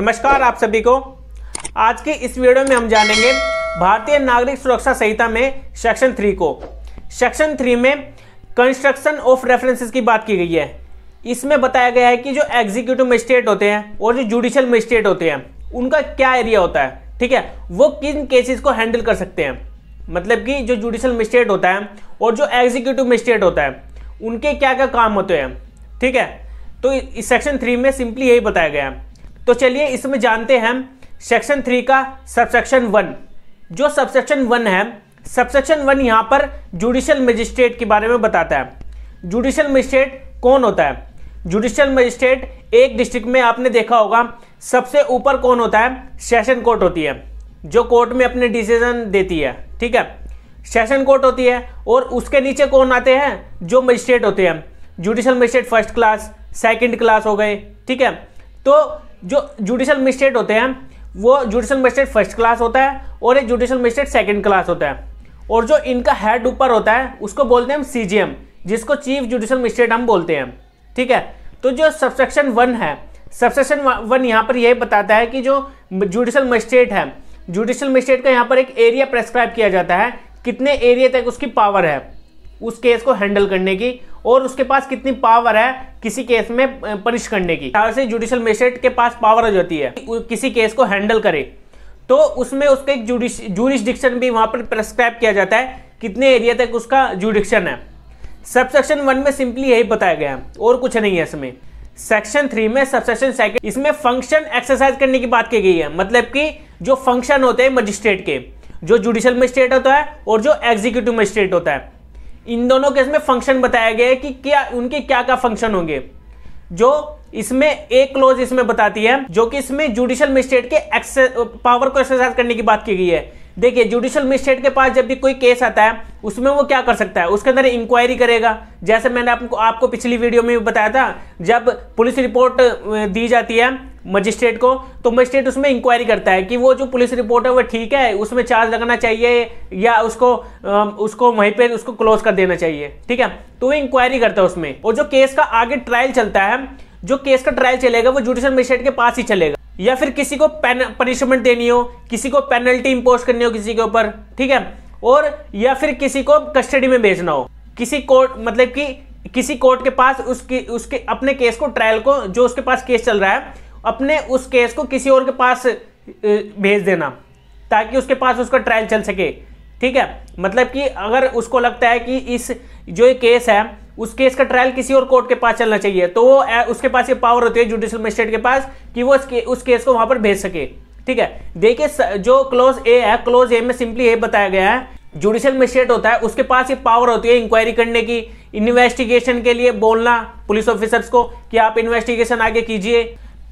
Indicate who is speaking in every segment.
Speaker 1: नमस्कार आप सभी को आज के इस वीडियो में हम जानेंगे भारतीय नागरिक सुरक्षा संहिता में सेक्शन थ्री को सेक्शन थ्री में कंस्ट्रक्शन ऑफ रेफरेंसेस की बात की गई है इसमें बताया गया है कि जो एग्जीक्यूटिव मजिस्ट्रेट होते हैं और जो जुडिशियल मजिस्ट्रेट होते हैं उनका क्या एरिया होता है ठीक है वो किन केसेस को हैंडल कर सकते हैं मतलब कि जो जुडिशियल मजिस्ट्रेट होता है और जो एग्जीक्यूटिव मजिस्ट्रेट होता है उनके क्या क्या काम होते हैं ठीक है तो इस सेक्शन थ्री में सिंपली यही बताया गया है तो चलिए इसमें जानते हैं सेक्शन थ्री का सबसेक्शन वन जो सबसेक्शन वन है सबसेक्शन वन यहाँ पर जुडिशल मजिस्ट्रेट के बारे में बताता है जुडिशल मजिस्ट्रेट कौन होता है जुडिशल मजिस्ट्रेट एक डिस्ट्रिक्ट में आपने देखा होगा सबसे ऊपर कौन होता है सेशन कोर्ट होती है जो कोर्ट में अपने डिसीजन देती है ठीक है सेशन कोर्ट होती है और उसके नीचे कौन आते हैं जो मजिस्ट्रेट होते हैं judicial magistrate first class second class हो गए ठीक है तो जो जुडिशल मजिस्ट्रेट होते हैं वो जुडिशल मजिस्ट्रेट फर्स्ट क्लास होता है और एक जुडिशल मजिस्ट्रेट सेकेंड क्लास होता है और जो इनका हेड ऊपर होता है उसको बोलते हैं हम एम जिसको चीफ जुडिशल मजिस्ट्रेट हम बोलते हैं ठीक है तो जो सबसेक्शन वन है सबसेक्शन वन यहाँ पर यह बताता है कि जो जुडिशल मजिस्ट्रेट है जुडिशल मजिस्ट्रेट का यहाँ पर एक एरिया प्रेस्क्राइब किया जाता है कितने एरिया तक उसकी पावर है उस केस को हैंडल करने की और उसके पास कितनी पावर है किसी केस में पनिश करने की अठारह से जुडिशियल मजिस्ट्रेट के पास पावर हो जाती है किसी केस को हैंडल करे तो उसमें उसका एक जुडिस्डिक्शन भी वहां पर प्रेस्क्राइब किया जाता है कितने एरिया तक उसका जुडिक्शन है सब सेक्शन वन में सिंपली यही बताया गया है और कुछ नहीं है इसमें सेक्शन थ्री में सब सेक्शन सेकेंड इसमें फंक्शन एक्सरसाइज करने की बात की गई है मतलब कि जो फंक्शन होते हैं मजिस्ट्रेट के जो जुडिशियल मजिस्ट्रेट होता है और जो एग्जीक्यूटिव मजिस्ट्रेट होता है इन दोनों केस में फंक्शन बताया गया है कि क्या उनके क्या क्या फंक्शन होंगे जो इसमें एक क्लोज इसमें बताती है जो कि इसमें जुडिशियल मजिस्ट्रेट के पावर को एक्सरसाइज करने की बात की गई है देखिए जुडिशियल मजिस्ट्रेट के पास जब भी कोई केस आता है उसमें वो क्या कर सकता है उसके अंदर इंक्वायरी करेगा जैसे मैंने आपको आपको पिछली वीडियो में भी बताया था जब पुलिस रिपोर्ट दी जाती है मजिस्ट्रेट को तो मजिस्ट्रेट उसमें इंक्वायरी करता है कि वो जो पुलिस रिपोर्ट है वो ठीक है उसमें चार्ज लगना चाहिए या उसको उसको वहीं पर उसको क्लोज कर देना चाहिए ठीक है तो वो इंक्वायरी करता है उसमें और जो केस का आगे ट्रायल चलता है जो केस का ट्रायल चलेगा वो जुडिशियल मजिस्ट्रेट के पास ही चलेगा या फिर किसी को पनिशमेंट देनी हो किसी को पेनल्टी इंपोज करनी हो किसी के ऊपर ठीक है और या फिर किसी को कस्टडी में भेजना हो किसी कोर्ट मतलब कि किसी कोर्ट के पास उसकी उसके अपने केस को ट्रायल को जो उसके पास केस चल रहा है अपने उस केस को किसी और के पास भेज देना ताकि उसके पास उसका ट्रायल चल सके ठीक है मतलब कि अगर उसको लगता है कि इस जो ये केस है उस केस का ट्रायल किसी और कोर्ट के पास चलना चाहिए तो वो उसके पास ये पावर होती है जुडिशियल मजिस्ट्रेट के पास कि वो उस केस को वहां पर भेज सके ठीक है देखिए जो क्लोज ए है क्लोज ए में सिंपली ये बताया गया है जुडिशियल मजिस्ट्रेट होता है उसके पास ये पावर होती है इंक्वायरी करने की इन्वेस्टिगेशन के लिए बोलना पुलिस ऑफिसर्स को कि आप इन्वेस्टिगेशन आगे कीजिए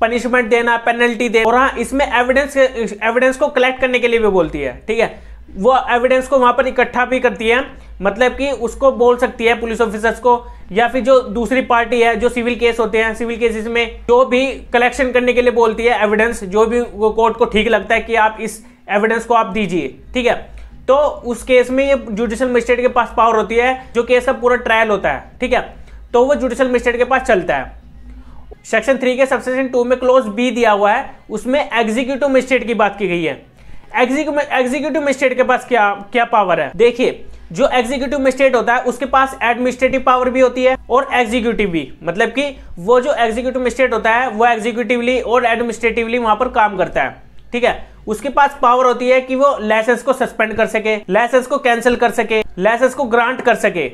Speaker 1: पनिशमेंट देना पेनल्टी देना और हाँ इसमें एविडेंस एविडेंस को कलेक्ट करने के लिए भी बोलती है ठीक है वो एविडेंस को वहां पर इकट्ठा भी करती है मतलब कि उसको बोल सकती है पुलिस ऑफिसर्स को या फिर जो दूसरी पार्टी है जो सिविल केस होते हैं सिविल केसेस में जो भी कलेक्शन करने के लिए बोलती है एविडेंस जो भी वो कोर्ट को ठीक लगता है कि आप इस एविडेंस को आप दीजिए ठीक है तो उस केस में ये जुडिशियल मजिस्ट्रेट के पास पावर होती है जो केस का पूरा ट्रायल होता है ठीक है तो वो जुडिशियल मजिस्ट्रेट के पास चलता है सेक्शन थ्री के सबसेक्शन टू में क्लोज बी दिया हुआ है उसमें एग्जीक्यूटिव मजिस्ट्रेट की बात की गई है एग्जीक्यूटिव मजिस्ट्रेट के पास क्या क्या पावर है देखिए जो एग्जीक्यूटिव मजिस्ट्रेट होता है उसके पास एडमिनिस्ट्रेटिव पावर भी होती है और एग्जीक्यूटिव भी मतलब कि वो जो एग्जीक्यूटिव मजिस्ट्रेट होता है वो एग्जीक्यूटिवली और एडमिनिस्ट्रेटिवली वहां पर काम करता है ठीक है उसके पास पावर होती है कि वो लाइसेंस को सस्पेंड कर सके लाइसेंस को कैंसिल कर सके लाइसेंस को ग्रांट कर सके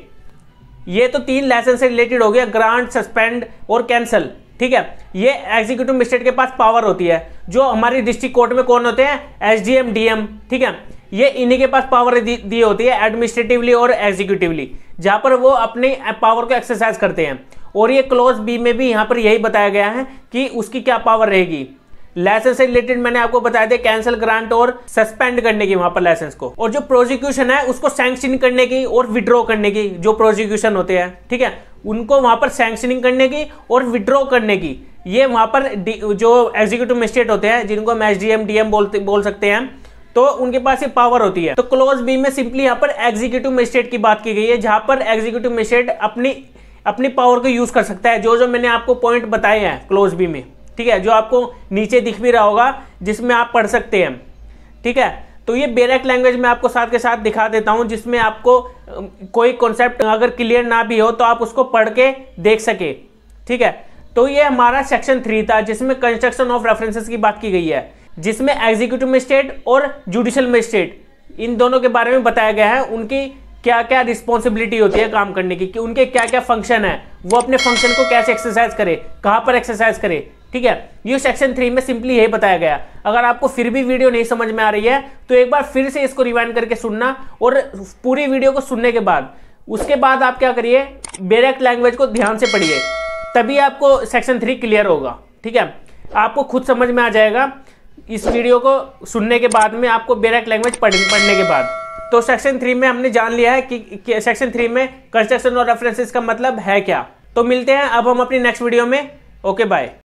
Speaker 1: ये तो तीन लाइसेंस से रिलेटेड हो गया ग्रांट सस्पेंड और कैंसिल ठीक है ये एग्जीक्यूटिव मजिस्ट्रेट के पास पावर होती है जो हमारी डिस्ट्रिक्ट कोर्ट में कौन होते हैं एस डी ठीक है ये इन्हीं के पास पावर दी, होती है एडमिनिस्ट्रेटिवली और एग्जीक्यूटिवली जहाँ पर वो अपने पावर को एक्सरसाइज करते हैं और ये क्लोज बी में भी यहाँ पर यही बताया गया है कि उसकी क्या पावर रहेगी लाइसेंस से रिलेटेड मैंने आपको बताया था कैंसिल ग्रांट और सस्पेंड करने की वहां पर लाइसेंस को और जो प्रोजीक्यूशन है उसको सैंक्शन करने की और विड्रॉ करने की जो प्रोजीक्यूशन होते हैं ठीक है उनको वहां पर सैंक्शनिंग करने की और विड्रॉ करने की ये वहां पर जो एग्जीक्यूटिव मजिस्ट्रेट होते हैं जिनको हम एस डी बोलते बोल सकते हैं तो उनके पास ये पावर होती है तो क्लोज बी में सिंपली यहाँ पर एग्जीक्यूटिव मजिस्ट्रेट की बात की गई है जहां पर एग्जीक्यूटिव मजिस्ट्रेट अपनी अपनी पावर को यूज कर सकता है जो जो मैंने आपको पॉइंट बताए हैं क्लोज बी में ठीक है जो आपको नीचे दिख भी रहा होगा जिसमें आप पढ़ सकते हैं ठीक है तो ये बेरेक लैंग्वेज में आपको साथ के साथ दिखा देता हूँ जिसमें आपको कोई कॉन्सेप्ट अगर क्लियर ना भी हो तो आप उसको पढ़ के देख सके ठीक है तो ये हमारा सेक्शन थ्री था जिसमें कंस्ट्रक्शन ऑफ रेफरेंसेस की बात की गई है जिसमें एग्जीक्यूटिव मजिस्ट्रेट और जुडिशियल मजिस्ट्रेट इन दोनों के बारे में बताया गया है उनकी क्या क्या रिस्पॉन्सिबिलिटी होती है काम करने की कि उनके क्या क्या फंक्शन है वो अपने फंक्शन को कैसे एक्सरसाइज करे कहाँ पर एक्सरसाइज करे ठीक है ये सेक्शन थ्री में सिंपली यही बताया गया अगर आपको फिर भी वीडियो नहीं समझ में आ रही है तो एक बार फिर से इसको रिवाइंड करके सुनना और पूरी वीडियो को सुनने के बाद उसके बाद आप क्या करिए डायरेक्ट लैंग्वेज को ध्यान से पढ़िए तभी आपको सेक्शन थ्री क्लियर होगा ठीक है आपको खुद समझ में आ जाएगा इस वीडियो को सुनने के बाद में आपको डायरेक्ट लैंग्वेज पढ़ने के बाद तो सेक्शन थ्री में हमने जान लिया है कि, सेक्शन थ्री में कंस्ट्रक्शन और रेफरेंसेस का मतलब है क्या तो मिलते हैं अब हम अपनी नेक्स्ट वीडियो में ओके बाय